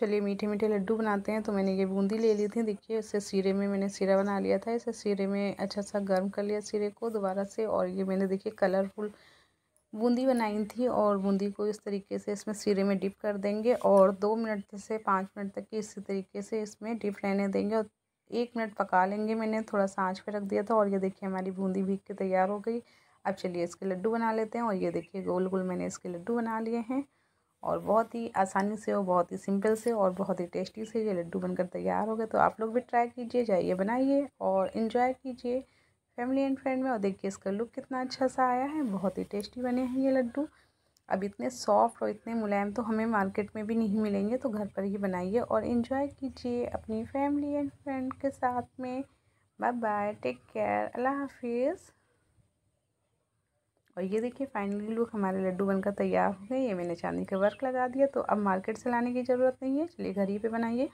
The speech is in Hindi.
चलिए मीठे मीठे लड्डू बनाते हैं तो मैंने ये बूंदी ले ली थी देखिए इससे सीरे में मैंने सीरा बना लिया था इसे सीरे में अच्छा सा गर्म कर लिया सीरे को दोबारा से और ये मैंने देखिए कलरफुल बूंदी बनाई थी और बूंदी को इस तरीके से इसमें सीरे में डिप कर देंगे और दो मिनट से पाँच मिनट तक की इसी तरीके से इसमें डिप रहने देंगे और एक मिनट पका लेंगे मैंने थोड़ा सा आँच पर रख दिया था और ये देखिए हमारी बूंदी भीग के तैयार हो गई अब चलिए इसके लड्डू बना लेते हैं और ये देखिए गोल गोल मैंने इसके लड्डू बना लिए हैं और बहुत ही आसानी से और बहुत ही सिंपल से और बहुत ही टेस्टी से ये लड्डू बनकर तैयार हो गए तो आप लोग भी ट्राई कीजिए जाइए बनाइए और इन्जॉय कीजिए फैमिली एंड फ्रेंड में और देखिए इसका लुक कितना अच्छा सा आया है बहुत ही टेस्टी बने हैं ये लड्डू अब इतने सॉफ्ट और इतने मुलायम तो हमें मार्केट में भी नहीं मिलेंगे तो घर पर ही बनाइए और इन्जॉय कीजिए अपनी फैमिली एंड फ्रेंड के साथ में बाय बाय टेक केयर अल्लाह हाफिज़ और ये देखिए फाइनली लुक हमारे लड्डू बनकर तैयार हो गए ये मैंने चांदी का वर्क लगा दिया तो अब मार्केट से लाने की ज़रूरत नहीं है चलिए घर ही पे बनाइए